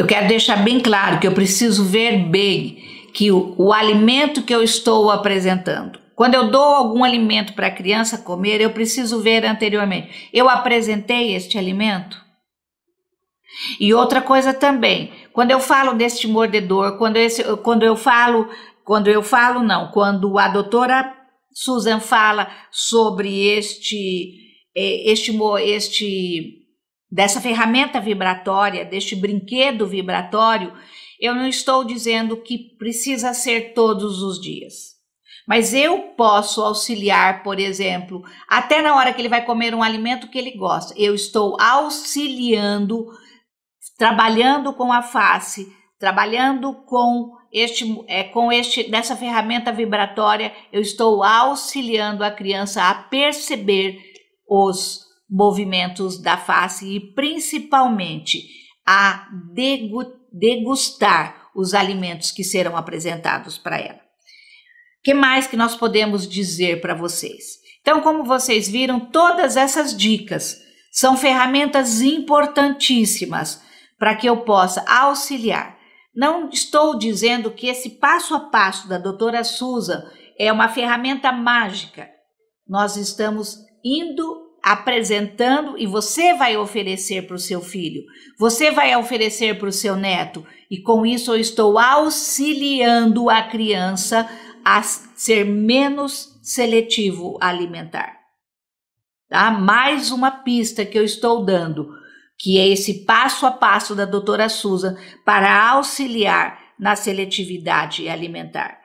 Eu quero deixar bem claro que eu preciso ver bem que o, o alimento que eu estou apresentando. Quando eu dou algum alimento para a criança comer, eu preciso ver anteriormente. Eu apresentei este alimento? E outra coisa também, quando eu falo deste mordedor, quando, esse, quando eu falo, quando eu falo não, quando a doutora Susan fala sobre este, eh, este, este dessa ferramenta vibratória, deste brinquedo vibratório, eu não estou dizendo que precisa ser todos os dias. Mas eu posso auxiliar, por exemplo, até na hora que ele vai comer um alimento que ele gosta. Eu estou auxiliando, trabalhando com a face, trabalhando com este, é, com este, dessa ferramenta vibratória, eu estou auxiliando a criança a perceber os movimentos da face e principalmente a degustar os alimentos que serão apresentados para ela. O que mais que nós podemos dizer para vocês? Então, como vocês viram, todas essas dicas são ferramentas importantíssimas para que eu possa auxiliar. Não estou dizendo que esse passo a passo da doutora Susan é uma ferramenta mágica. Nós estamos indo apresentando e você vai oferecer para o seu filho, você vai oferecer para o seu neto, e com isso eu estou auxiliando a criança a ser menos seletivo alimentar. Tá? Mais uma pista que eu estou dando, que é esse passo a passo da doutora Susan para auxiliar na seletividade alimentar.